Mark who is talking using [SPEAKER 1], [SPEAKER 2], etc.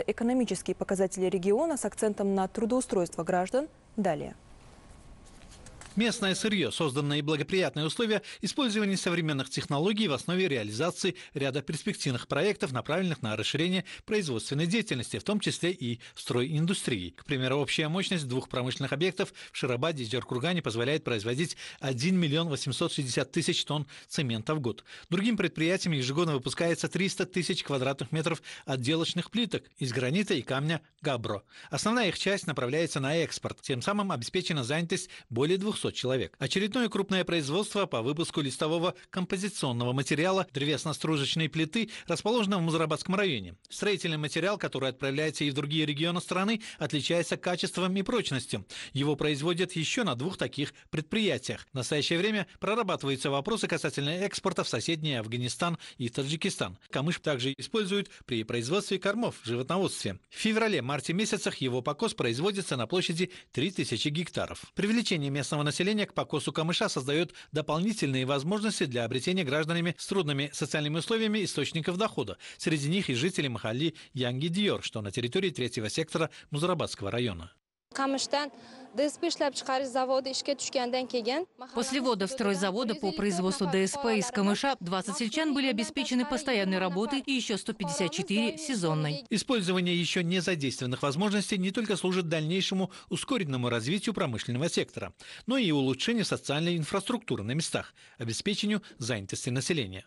[SPEAKER 1] экономические показатели региона с акцентом на трудоустройство граждан. Далее.
[SPEAKER 2] Местное сырье, созданное и благоприятные условия, использование современных технологий в основе реализации ряда перспективных проектов, направленных на расширение производственной деятельности, в том числе и стройиндустрии. К примеру, общая мощность двух промышленных объектов в Широбаде и Джеркургане позволяет производить 1 миллион 860 тысяч тонн цемента в год. Другим предприятиям ежегодно выпускается 300 тысяч квадратных метров отделочных плиток из гранита и камня Габро. Основная их часть направляется на экспорт, тем самым обеспечена занятость более 200 200 человек. Очередное крупное производство по выпуску листового композиционного материала древесно-стружечной плиты расположено в Музарабадском районе. Строительный материал, который отправляется и в другие регионы страны, отличается качеством и прочностью. Его производят еще на двух таких предприятиях. В настоящее время прорабатываются вопросы касательно экспорта в соседние Афганистан и Таджикистан. Камыш также используют при производстве кормов в животноводстве. В феврале-марте месяцах его покос производится на площади 3000 гектаров. Привлечение местного населения населения к покосу камыша создает дополнительные возможности для обретения гражданами с трудными социальными условиями источников дохода. Среди них и жители Махали Янги-Диор, что на территории третьего сектора Музарабадского района.
[SPEAKER 1] После ввода в строй завода по производству дсп из камыша 20 сельчан были обеспечены постоянной работой и еще 154 сезонной
[SPEAKER 2] использование еще не задействованных возможностей не только служит дальнейшему ускоренному развитию промышленного сектора но и улучшению социальной инфраструктуры на местах обеспечению занятости населения